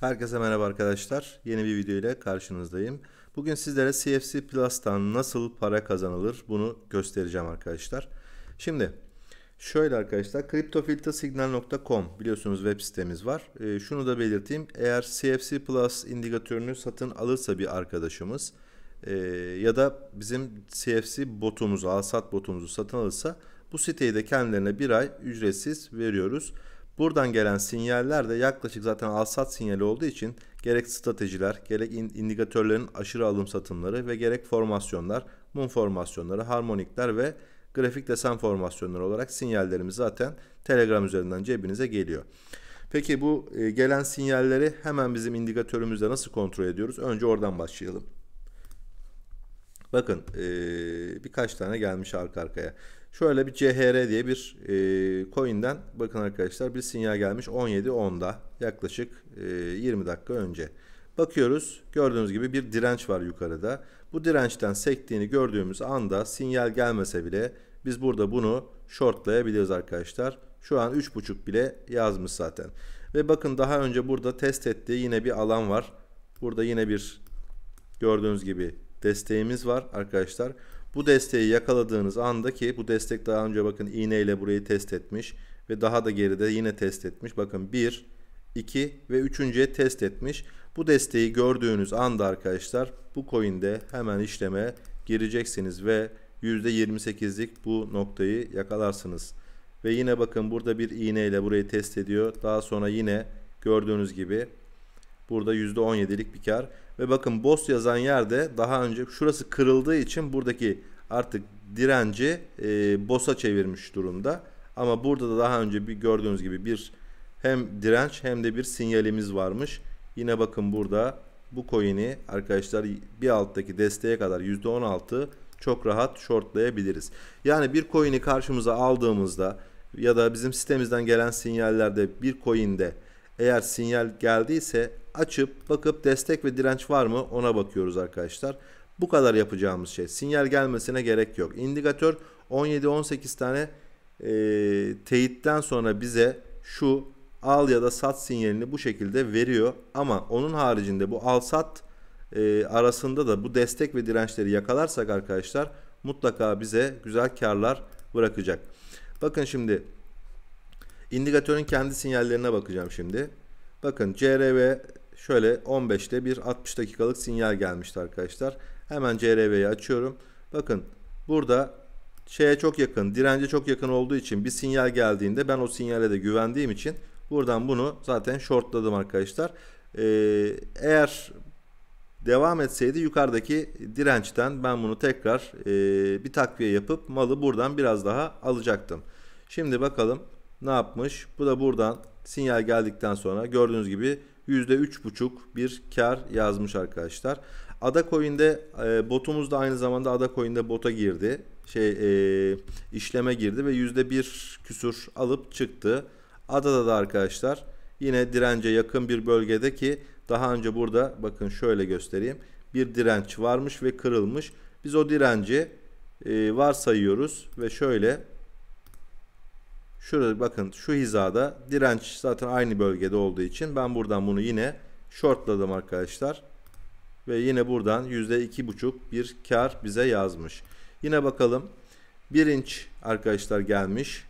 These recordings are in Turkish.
Herkese merhaba arkadaşlar. Yeni bir video ile karşınızdayım. Bugün sizlere CFC Plus'tan nasıl para kazanılır bunu göstereceğim arkadaşlar. Şimdi şöyle arkadaşlar CryptoFilterSignal.com biliyorsunuz web sitemiz var. E, şunu da belirteyim. Eğer CFC Plus indikatörünü satın alırsa bir arkadaşımız e, ya da bizim CFC botumuzu, alsat botumuzu satın alırsa bu siteyi de kendilerine bir ay ücretsiz veriyoruz. Buradan gelen sinyaller de yaklaşık zaten alsat sinyali olduğu için gerek stratejiler, gerek indikatörlerin aşırı alım satımları ve gerek formasyonlar, mum formasyonları, harmonikler ve grafik desen formasyonları olarak sinyallerimiz zaten Telegram üzerinden cebinize geliyor. Peki bu e, gelen sinyalleri hemen bizim indikatörümüzde nasıl kontrol ediyoruz? Önce oradan başlayalım. Bakın e, birkaç tane gelmiş arka arkaya. Şöyle bir CHR diye bir e, coin'den bakın arkadaşlar bir sinyal gelmiş 17.10'da yaklaşık e, 20 dakika önce. Bakıyoruz gördüğünüz gibi bir direnç var yukarıda. Bu dirençten sektiğini gördüğümüz anda sinyal gelmese bile biz burada bunu shortlayabiliriz arkadaşlar. Şu an 3.5 bile yazmış zaten. Ve bakın daha önce burada test ettiği yine bir alan var. Burada yine bir gördüğünüz gibi desteğimiz var arkadaşlar. Bu desteği yakaladığınız anda ki bu destek daha önce bakın iğneyle burayı test etmiş ve daha da geride yine test etmiş. Bakın 1, 2 ve 3.ye test etmiş. Bu desteği gördüğünüz anda arkadaşlar bu coin'de hemen işleme gireceksiniz ve %28'lik bu noktayı yakalarsınız. Ve yine bakın burada bir iğneyle burayı test ediyor. Daha sonra yine gördüğünüz gibi Burada %17'lik bir kar. Ve bakın BOS yazan yerde daha önce şurası kırıldığı için buradaki artık direnci e, BOS'a çevirmiş durumda. Ama burada da daha önce bir gördüğünüz gibi bir hem direnç hem de bir sinyalimiz varmış. Yine bakın burada bu coin'i arkadaşlar bir alttaki desteğe kadar %16 çok rahat shortlayabiliriz. Yani bir coin'i karşımıza aldığımızda ya da bizim sitemizden gelen sinyallerde bir coin'de eğer sinyal geldiyse açıp bakıp destek ve direnç var mı ona bakıyoruz arkadaşlar. Bu kadar yapacağımız şey. Sinyal gelmesine gerek yok. İndikatör 17-18 tane e, teyitten sonra bize şu al ya da sat sinyalini bu şekilde veriyor. Ama onun haricinde bu al sat e, arasında da bu destek ve dirençleri yakalarsak arkadaşlar mutlaka bize güzel karlar bırakacak. Bakın şimdi İndikatörün kendi sinyallerine bakacağım şimdi. Bakın CRV şöyle 15'te bir 60 dakikalık sinyal gelmişti arkadaşlar. Hemen CRV'yi açıyorum. Bakın burada şeye çok yakın, dirence çok yakın olduğu için bir sinyal geldiğinde ben o sinyale de güvendiğim için buradan bunu zaten shortladım arkadaşlar. Ee, eğer devam etseydi yukarıdaki dirençten ben bunu tekrar e, bir takviye yapıp malı buradan biraz daha alacaktım. Şimdi bakalım ne yapmış? Bu da buradan sinyal geldikten sonra gördüğünüz gibi %3,5 bir kar yazmış arkadaşlar. Ada Coin'de e, botumuz da aynı zamanda Ada Coin'de bota girdi. Şey e, işleme girdi ve %1 küsür alıp çıktı. Adada da arkadaşlar yine dirence yakın bir bölgede ki daha önce burada bakın şöyle göstereyim. Bir direnç varmış ve kırılmış. Biz o direnci e, varsayıyoruz ve şöyle Şurada bakın şu hizada direnç zaten aynı bölgede olduğu için ben buradan bunu yine shortladım arkadaşlar. Ve yine buradan %2,5 bir kar bize yazmış. Yine bakalım. 1 inç arkadaşlar gelmiş.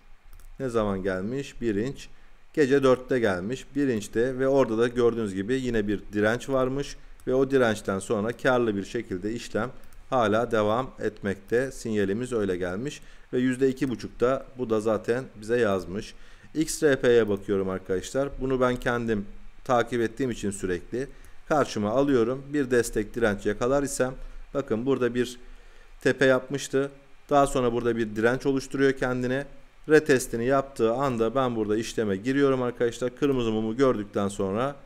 Ne zaman gelmiş? 1 inç. Gece 4'te gelmiş. 1 inçte ve orada da gördüğünüz gibi yine bir direnç varmış. Ve o dirençten sonra karlı bir şekilde işlem hala devam etmekte. Sinyalimiz öyle gelmiş ve %2,5'da bu da zaten bize yazmış. XRP'ye bakıyorum arkadaşlar. Bunu ben kendim takip ettiğim için sürekli karşıma alıyorum. Bir destek direnç yakalar isem bakın burada bir tepe yapmıştı. Daha sonra burada bir direnç oluşturuyor kendine. Retestini yaptığı anda ben burada işleme giriyorum arkadaşlar. Kırmızı mumu gördükten sonra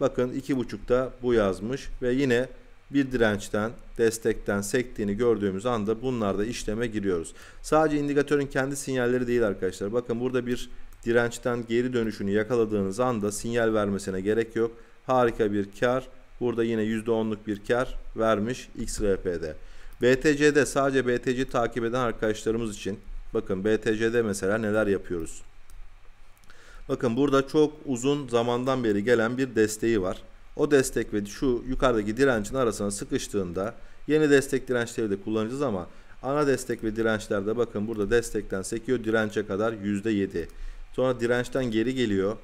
bakın 2.5'da bu yazmış ve yine bir dirençten, destekten sektiğini gördüğümüz anda bunlar da işleme giriyoruz. Sadece indikatörün kendi sinyalleri değil arkadaşlar. Bakın burada bir dirençten geri dönüşünü yakaladığınız anda sinyal vermesine gerek yok. Harika bir kar. Burada yine %10'luk bir kar vermiş XRP'de. BTC'de sadece BTC takip eden arkadaşlarımız için bakın BTC'de mesela neler yapıyoruz. Bakın burada çok uzun zamandan beri gelen bir desteği var. O destek ve şu yukarıdaki direncin arasına sıkıştığında yeni destek dirençleri de kullanacağız ama ana destek ve dirençlerde bakın burada destekten sekiyor dirence kadar %7. Sonra dirençten geri geliyor.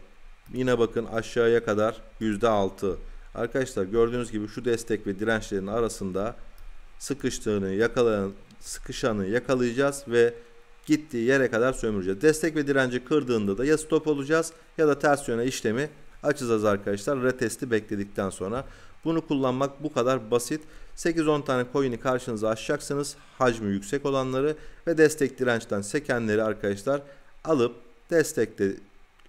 Yine bakın aşağıya kadar %6. Arkadaşlar gördüğünüz gibi şu destek ve dirençlerin arasında sıkıştığını yakalayan sıkışanı yakalayacağız ve gittiği yere kadar sömüreceğiz. Destek ve direnci kırdığında da ya stop olacağız ya da ters yöne işlemi açacağız arkadaşlar retesti bekledikten sonra. Bunu kullanmak bu kadar basit. 8-10 tane coin'i karşınıza açacaksınız. Hacmi yüksek olanları ve destek dirençten sekenleri arkadaşlar alıp destekte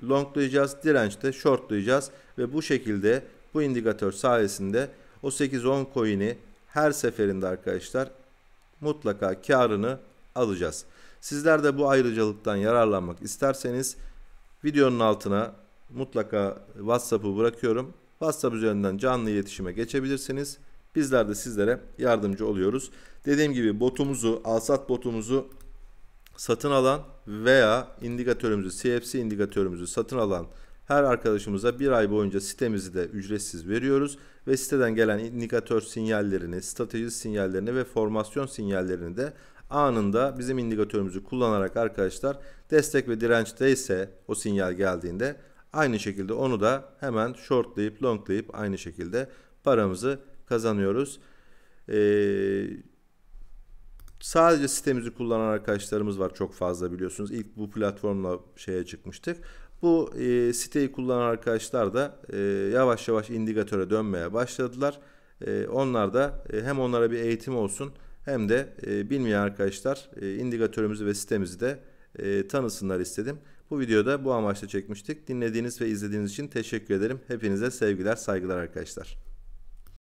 longlayacağız. Dirençte shortlayacağız ve bu şekilde bu indikatör sayesinde o 8-10 coin'i her seferinde arkadaşlar mutlaka karını alacağız. Sizler de bu ayrıcalıktan yararlanmak isterseniz videonun altına mutlaka WhatsApp'ı bırakıyorum. WhatsApp üzerinden canlı iletişime geçebilirsiniz. Bizler de sizlere yardımcı oluyoruz. Dediğim gibi botumuzu, alsat botumuzu satın alan veya indikatörümüzü, CFC indikatörümüzü satın alan her arkadaşımıza bir ay boyunca sitemizi de ücretsiz veriyoruz ve siteden gelen indikatör sinyallerini, strateji sinyallerini ve formasyon sinyallerini de anında bizim indikatörümüzü kullanarak arkadaşlar destek ve dirençte ise o sinyal geldiğinde Aynı şekilde onu da hemen shortlayıp longlayıp aynı şekilde paramızı kazanıyoruz. Ee, sadece sitemizi kullanan arkadaşlarımız var çok fazla biliyorsunuz. İlk bu platformla şeye çıkmıştık. Bu e, siteyi kullanan arkadaşlar da e, yavaş yavaş indikatöre dönmeye başladılar. E, onlar da e, hem onlara bir eğitim olsun hem de e, bilmeyen arkadaşlar e, indikatörümüzü ve sitemizi de e, tanısınlar istedim. Bu videoda bu amaçla çekmiştik. Dinlediğiniz ve izlediğiniz için teşekkür ederim. Hepinize sevgiler, saygılar arkadaşlar.